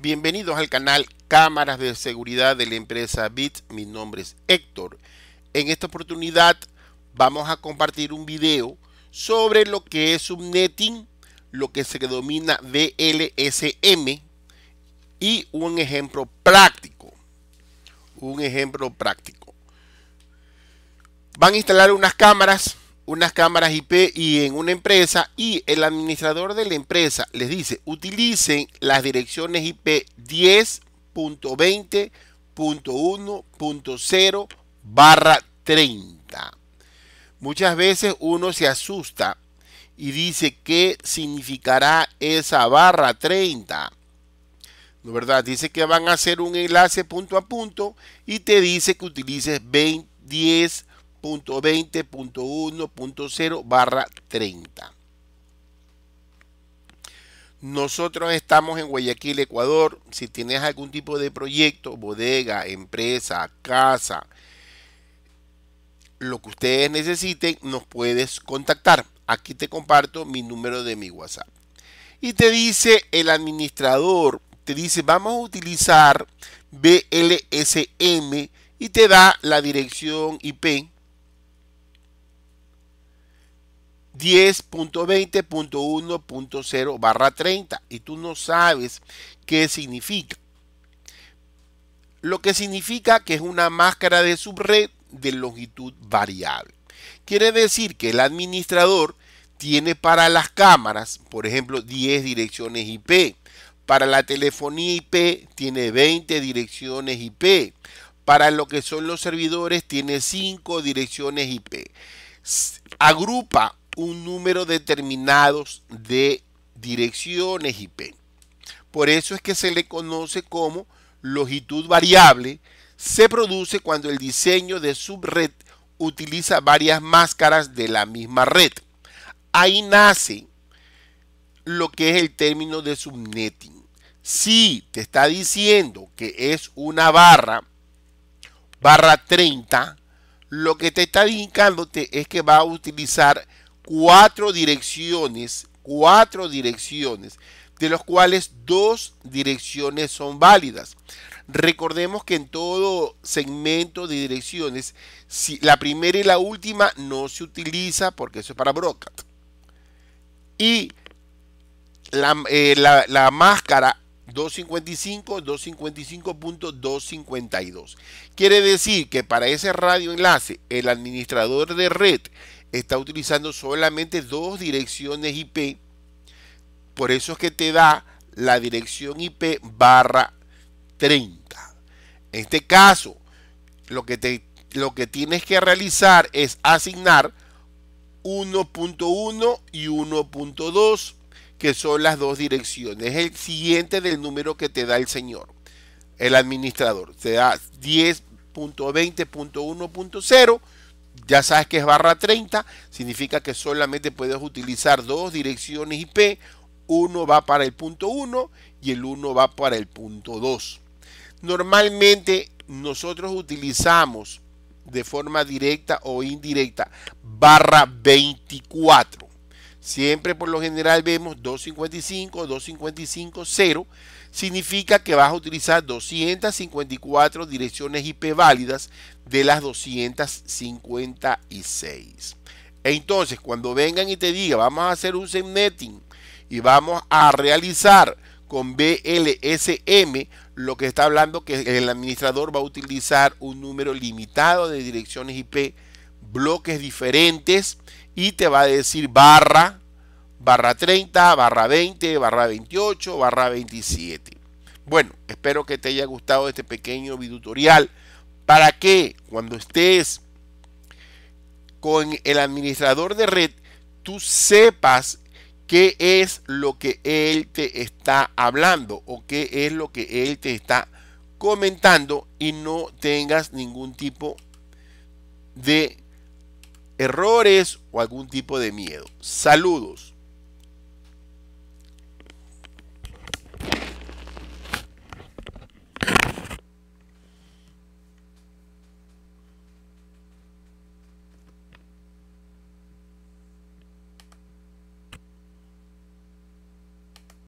Bienvenidos al canal Cámaras de Seguridad de la empresa BIT. Mi nombre es Héctor. En esta oportunidad vamos a compartir un video sobre lo que es subnetting, lo que se denomina DLSM y un ejemplo práctico. Un ejemplo práctico. Van a instalar unas cámaras unas cámaras IP y en una empresa y el administrador de la empresa les dice utilicen las direcciones IP 10.20.1.0 barra 30. Muchas veces uno se asusta y dice qué significará esa barra 30. ¿No verdad? Dice que van a hacer un enlace punto a punto y te dice que utilices 20, .20.1.0 barra 30. Nosotros estamos en Guayaquil, Ecuador. Si tienes algún tipo de proyecto, bodega, empresa, casa, lo que ustedes necesiten, nos puedes contactar. Aquí te comparto mi número de mi WhatsApp. Y te dice el administrador, te dice vamos a utilizar BLSM y te da la dirección IP 10.20.1.0 barra 30 y tú no sabes qué significa. Lo que significa que es una máscara de subred de longitud variable. Quiere decir que el administrador tiene para las cámaras, por ejemplo, 10 direcciones IP. Para la telefonía IP tiene 20 direcciones IP. Para lo que son los servidores tiene 5 direcciones IP. Agrupa un número determinado de direcciones IP. Por eso es que se le conoce como longitud variable. Se produce cuando el diseño de subred utiliza varias máscaras de la misma red. Ahí nace lo que es el término de subnetting. Si te está diciendo que es una barra, barra 30, lo que te está indicándote es que va a utilizar cuatro direcciones, cuatro direcciones, de los cuales dos direcciones son válidas. Recordemos que en todo segmento de direcciones, la primera y la última no se utiliza porque eso es para broadcast. Y eh, la, la máscara 255, 255.252. Quiere decir que para ese radio enlace, el administrador de red está utilizando solamente dos direcciones IP. Por eso es que te da la dirección IP barra 30. En este caso, lo que, te, lo que tienes que realizar es asignar 1.1 y 1.2, que son las dos direcciones. el siguiente del número que te da el señor, el administrador. Te da 10.20.1.0 ya sabes que es barra 30, significa que solamente puedes utilizar dos direcciones IP, uno va para el punto 1 y el 1 va para el punto 2. Normalmente nosotros utilizamos de forma directa o indirecta barra 24. Siempre por lo general vemos 255, 255, 0. Significa que vas a utilizar 254 direcciones IP válidas de las 256. E entonces, cuando vengan y te digan, vamos a hacer un subnetting y vamos a realizar con BLSM, lo que está hablando que el administrador va a utilizar un número limitado de direcciones IP, bloques diferentes y te va a decir barra barra 30, barra 20, barra 28, barra 27. Bueno, espero que te haya gustado este pequeño tutorial. para que cuando estés con el administrador de red, tú sepas qué es lo que él te está hablando o qué es lo que él te está comentando y no tengas ningún tipo de errores o algún tipo de miedo. Saludos.